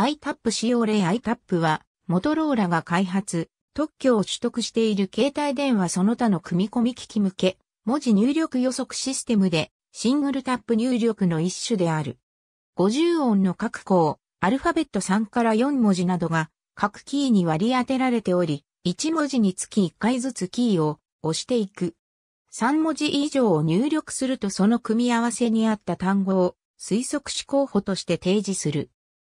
iTap 使用例 iTap は、モトローラが開発、特許を取得している携帯電話その他の組み込み機器向け、文字入力予測システムで、シングルタップ入力の一種である。50音の各項、アルファベット3から4文字などが、各キーに割り当てられており、1文字につき1回ずつキーを押していく。3文字以上を入力するとその組み合わせに合った単語を推測思考法として提示する。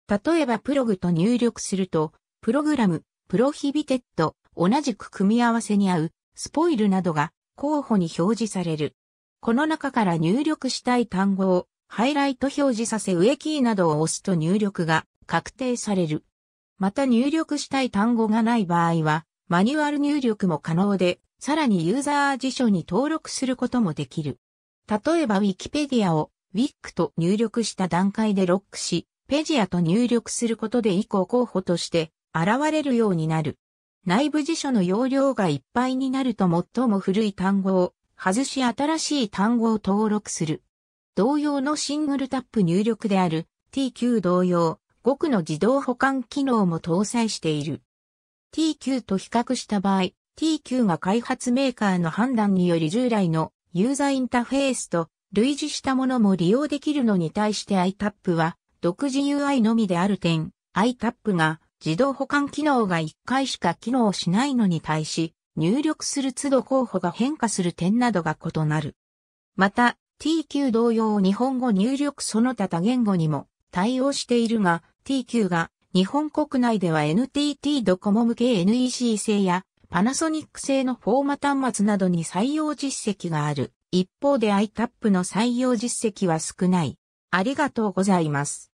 例えばプログと入力すると、プログラム、プロヒビテッド、同じく組み合わせに合う、スポイルなどが候補に表示される。この中から入力したい単語をハイライト表示させ上キーなどを押すと入力が確定される。また入力したい単語がない場合は、マニュアル入力も可能で、さらにユーザー辞書に登録することもできる。例えば Wikipedia を WIC と入力した段階でロックし、ペジアと入力することで以降候補として現れるようになる。内部辞書の容量がいっぱいになると最も古い単語を外し新しい単語を登録する。同様のシングルタップ入力である TQ 同様5区の自動保管機能も搭載している。TQ と比較した場合、TQ が開発メーカーの判断により従来のユーザーインターフェースと類似したものも利用できるのに対して iTap は独自 UI のみである点、iTap が自動保管機能が1回しか機能しないのに対し、入力する都度候補が変化する点などが異なる。また、TQ 同様日本語入力その他多言語にも対応しているが、TQ が日本国内では NTT ドコモ向け NEC 製やパナソニック製のフォーマ端末などに採用実績がある。一方で iTap の採用実績は少ない。ありがとうございます。